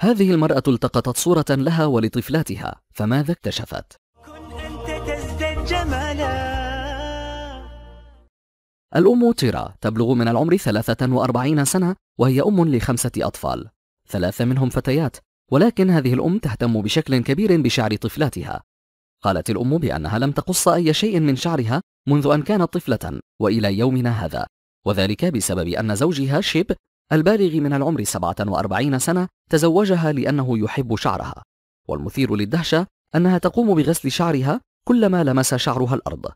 هذه المرأة التقطت صورة لها ولطفلاتها فماذا اكتشفت؟ كن أنت جمالا الأم تيرا تبلغ من العمر 43 سنة وهي أم لخمسة أطفال ثلاثة منهم فتيات ولكن هذه الأم تهتم بشكل كبير بشعر طفلاتها قالت الأم بأنها لم تقص أي شيء من شعرها منذ أن كانت طفلة وإلى يومنا هذا وذلك بسبب أن زوجها شيب البالغ من العمر 47 سنة تزوجها لأنه يحب شعرها والمثير للدهشة أنها تقوم بغسل شعرها كلما لمس شعرها الأرض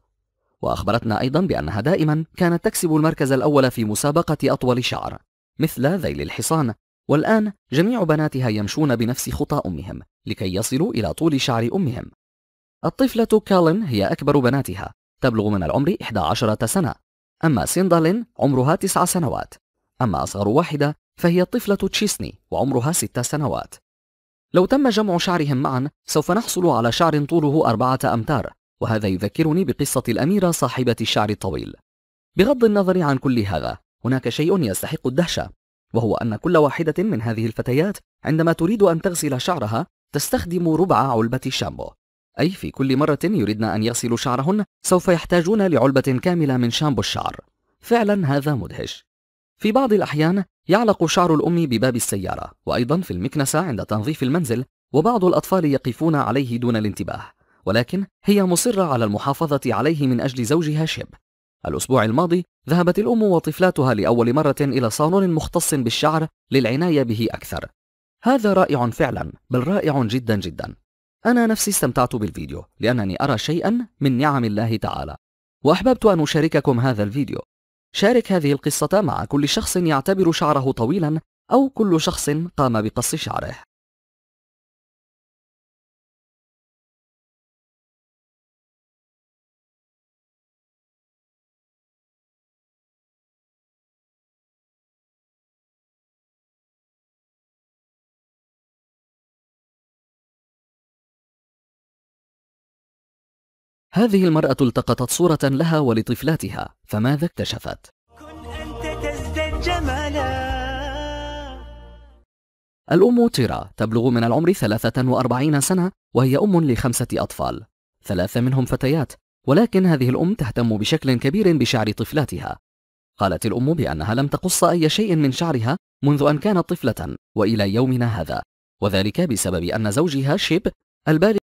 وأخبرتنا أيضا بأنها دائما كانت تكسب المركز الأول في مسابقة أطول شعر مثل ذيل الحصان والآن جميع بناتها يمشون بنفس خطى أمهم لكي يصلوا إلى طول شعر أمهم الطفلة كالن هي أكبر بناتها تبلغ من العمر 11 سنة أما سيندالين عمرها 9 سنوات أما أصغر واحدة فهي الطفلة تشيسني وعمرها ست سنوات لو تم جمع شعرهم معا سوف نحصل على شعر طوله أربعة أمتار وهذا يذكرني بقصة الأميرة صاحبة الشعر الطويل بغض النظر عن كل هذا هناك شيء يستحق الدهشة وهو أن كل واحدة من هذه الفتيات عندما تريد أن تغسل شعرها تستخدم ربع علبة شامبو أي في كل مرة يريدن أن يغسلوا شعرهن سوف يحتاجون لعلبة كاملة من شامبو الشعر فعلا هذا مدهش في بعض الأحيان يعلق شعر الأم بباب السيارة وأيضا في المكنسة عند تنظيف المنزل وبعض الأطفال يقفون عليه دون الانتباه ولكن هي مصرة على المحافظة عليه من أجل زوجها شيب الأسبوع الماضي ذهبت الأم وطفلاتها لأول مرة إلى صالون مختص بالشعر للعناية به أكثر هذا رائع فعلا بل رائع جدا جدا أنا نفسي استمتعت بالفيديو لأنني أرى شيئا من نعم الله تعالى وأحببت أن أشارككم هذا الفيديو شارك هذه القصة مع كل شخص يعتبر شعره طويلا أو كل شخص قام بقص شعره هذه المرأة التقطت صورة لها ولطفلاتها فماذا اكتشفت؟ كن أنت تزدد جمالا الأم تيرا تبلغ من العمر 43 سنة وهي أم لخمسة أطفال ثلاثة منهم فتيات ولكن هذه الأم تهتم بشكل كبير بشعر طفلاتها قالت الأم بأنها لم تقص أي شيء من شعرها منذ أن كانت طفلة وإلى يومنا هذا وذلك بسبب أن زوجها شيب البالغ